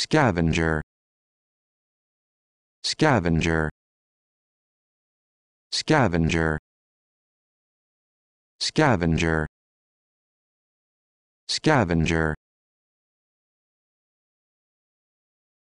scavenger scavenger scavenger scavenger scavenger